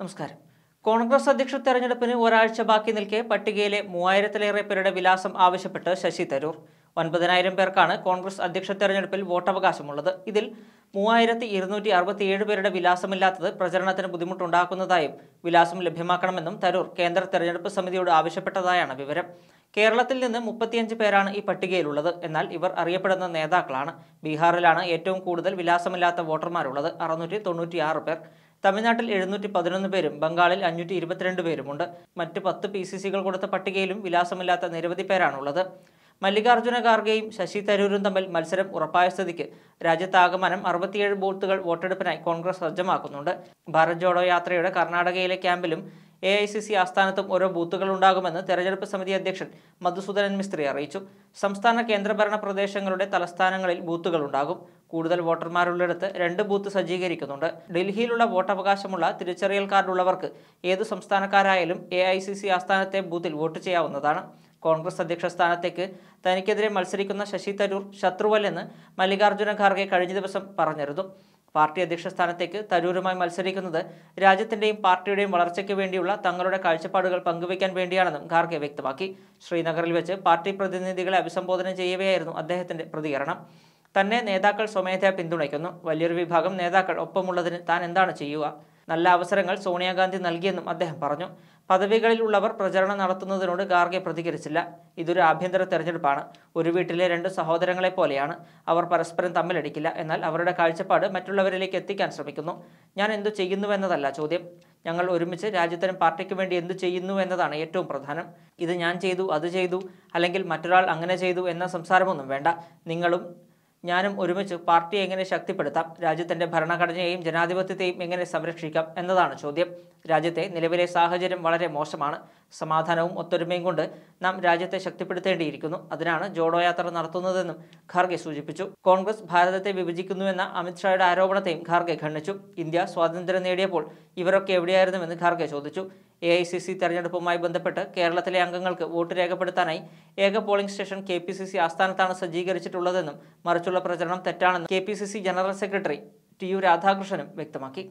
നമസ്കാരം കോൺഗ്രസ് അധ്യക്ഷ തെരഞ്ഞെടുപ്പിന് ഒരാഴ്ച ബാക്കി നിൽക്കെ പട്ടികയിലെ മൂവായിരത്തിലേറെ പേരുടെ വിലാസം ആവശ്യപ്പെട്ട് ശശി തരൂർ ഒൻപതിനായിരം പേർക്കാണ് കോൺഗ്രസ് അധ്യക്ഷ തെരഞ്ഞെടുപ്പിൽ വോട്ടവകാശമുള്ളത് ഇതിൽ മൂവായിരത്തി ഇരുന്നൂറ്റി അറുപത്തിയേഴ് പേരുടെ വിലാസമില്ലാത്തത് പ്രചരണത്തിന് ബുദ്ധിമുട്ടുണ്ടാക്കുന്നതായും വിലാസം ലഭ്യമാക്കണമെന്നും തരൂർ കേന്ദ്ര തെരഞ്ഞെടുപ്പ് സമിതിയോട് ആവശ്യപ്പെട്ടതായാണ് വിവരം കേരളത്തിൽ നിന്ന് മുപ്പത്തിയഞ്ച് പേരാണ് ഈ പട്ടികയിലുള്ളത് എന്നാൽ ഇവർ അറിയപ്പെടുന്ന നേതാക്കളാണ് ബീഹാറിലാണ് ഏറ്റവും കൂടുതൽ വിലാസമില്ലാത്ത വോട്ടർമാരുള്ളത് അറുന്നൂറ്റി തൊണ്ണൂറ്റിയാറ് പേർ തമിഴ്നാട്ടിൽ എഴുന്നൂറ്റി പതിനൊന്ന് പേരും ബംഗാളിൽ അഞ്ഞൂറ്റി ഇരുപത്തിരണ്ട് പേരുമുണ്ട് മറ്റ് പത്ത് പി സി സികൾ കൊടുത്ത പട്ടികയിലും വിലാസമില്ലാത്ത നിരവധി പേരാണുള്ളത് മല്ലികാർജ്ജുന ഖാർഗെയും ശശി തരൂരും തമ്മിൽ മത്സരം ഉറപ്പായ സ്ഥിതിക്ക് രാജ്യത്താകമാനം അറുപത്തിയേഴ് ബൂത്തുകൾ വോട്ടെടുപ്പിനായി കോൺഗ്രസ് സജ്ജമാക്കുന്നുണ്ട് ഭാരത് ജോഡോ യാത്രയുടെ കർണാടകയിലെ ക്യാമ്പിലും എ ഐ സി സി ആസ്ഥാനത്തും ഓരോ ബൂത്തുകൾ ഉണ്ടാകുമെന്ന് തെരഞ്ഞെടുപ്പ് സമിതി അധ്യക്ഷൻ മധുസൂദനൻ മിസ്ത്രി അറിയിച്ചു സംസ്ഥാന കേന്ദ്രഭരണ പ്രദേശങ്ങളുടെ തലസ്ഥാനങ്ങളിൽ ബൂത്തുകൾ ഉണ്ടാകും കൂടുതൽ വോട്ടർമാരുള്ളിടത്ത് രണ്ട് ബൂത്ത് സജ്ജീകരിക്കുന്നുണ്ട് ഡൽഹിയിലുള്ള വോട്ടവകാശമുള്ള തിരിച്ചറിയൽ കാർഡുള്ളവർക്ക് ഏത് സംസ്ഥാനക്കാരായാലും എ ആസ്ഥാനത്തെ ബൂത്തിൽ വോട്ട് ചെയ്യാവുന്നതാണ് കോൺഗ്രസ് അധ്യക്ഷ സ്ഥാനത്തേക്ക് തനിക്കെതിരെ മത്സരിക്കുന്ന ശശി തരൂർ ശത്രുവല്ലെന്ന് മല്ലികാർജ്ജുന ഖാർഗെ കഴിഞ്ഞ ദിവസം പറഞ്ഞിരുന്നു പാർട്ടി അധ്യക്ഷ സ്ഥാനത്തേക്ക് തരൂരുമായി മത്സരിക്കുന്നത് രാജ്യത്തിന്റെയും പാർട്ടിയുടെയും വളർച്ചയ്ക്ക് വേണ്ടിയുള്ള തങ്ങളുടെ കാഴ്ചപ്പാടുകൾ പങ്കുവയ്ക്കാൻ വേണ്ടിയാണെന്നും ഖാർഗെ വ്യക്തമാക്കി ശ്രീനഗറിൽ വെച്ച് പാർട്ടി പ്രതിനിധികളെ അഭിസംബോധന ചെയ്യവെയായിരുന്നു അദ്ദേഹത്തിന്റെ പ്രതികരണം തന്നെ നേതാക്കൾ സ്വമേധയാ പിന്തുണയ്ക്കുന്നു വലിയൊരു വിഭാഗം നേതാക്കൾ ഒപ്പമുള്ളതിന് താൻ എന്താണ് ചെയ്യുക നല്ല അവസരങ്ങൾ സോണിയാഗാന്ധി നൽകിയെന്നും അദ്ദേഹം പറഞ്ഞു പദവികളിലുള്ളവർ പ്രചരണം നടത്തുന്നതിനോട് ഗാർഗെ പ്രതികരിച്ചില്ല ഇതൊരു ആഭ്യന്തര തെരഞ്ഞെടുപ്പാണ് ഒരു വീട്ടിലെ രണ്ട് സഹോദരങ്ങളെ പോലെയാണ് അവർ പരസ്പരം തമ്മിലടിക്കില്ല എന്നാൽ അവരുടെ കാഴ്ചപ്പാട് മറ്റുള്ളവരിലേക്ക് എത്തിക്കാൻ ശ്രമിക്കുന്നു ഞാൻ എന്തു ചെയ്യുന്നുവെന്നതല്ല ചോദ്യം ഞങ്ങൾ ഒരുമിച്ച് രാജ്യത്തിനും പാർട്ടിക്കും വേണ്ടി എന്തു ചെയ്യുന്നു എന്നതാണ് ഏറ്റവും പ്രധാനം ഇത് ഞാൻ ചെയ്തു അത് ചെയ്തു അല്ലെങ്കിൽ മറ്റൊരാൾ അങ്ങനെ ചെയ്തു എന്ന സംസാരമൊന്നും വേണ്ട നിങ്ങളും ഞാനും ഒരുമിച്ച് പാർട്ടിയെ എങ്ങനെ ശക്തിപ്പെടുത്താം രാജ്യത്തിന്റെ ഭരണഘടനയെയും ജനാധിപത്യത്തെയും എങ്ങനെ സംരക്ഷിക്കാം എന്നതാണ് ചോദ്യം രാജ്യത്തെ നിലവിലെ സാഹചര്യം വളരെ മോശമാണ് സമാധാനവും ഒത്തൊരുമയും കൊണ്ട് നാം രാജ്യത്തെ ശക്തിപ്പെടുത്തേണ്ടിയിരിക്കുന്നു അതിനാണ് ജോഡോ യാത്ര നടത്തുന്നതെന്നും ഖാർഗെ സൂചിപ്പിച്ചു കോൺഗ്രസ് ഭാരതത്തെ വിഭജിക്കുന്നുവെന്ന അമിത്ഷായുടെ ആരോപണത്തെയും ഖാർഗെ ഖണ്ഡിച്ചു ഇന്ത്യ സ്വാതന്ത്ര്യം നേടിയപ്പോൾ ഇവരൊക്കെ എവിടെയായിരുന്നുവെന്ന് ഖാർഗെ ചോദിച്ചു എ ഐ സി സി തെരഞ്ഞെടുപ്പുമായി ബന്ധപ്പെട്ട് കേരളത്തിലെ അംഗങ്ങൾക്ക് വോട്ട് രേഖപ്പെടുത്താനായി ഏക polling station K P C C ആസ്ഥാനത്താണ് സജ്ജീകരിച്ചിട്ടുള്ളതെന്നും മറിച്ചുള്ള പ്രചരണം തെറ്റാണെന്ന് കെ പി സി സി ജനറൽ സെക്രട്ടറി ടി യു രാധാകൃഷ്ണനും വ്യക്തമാക്കി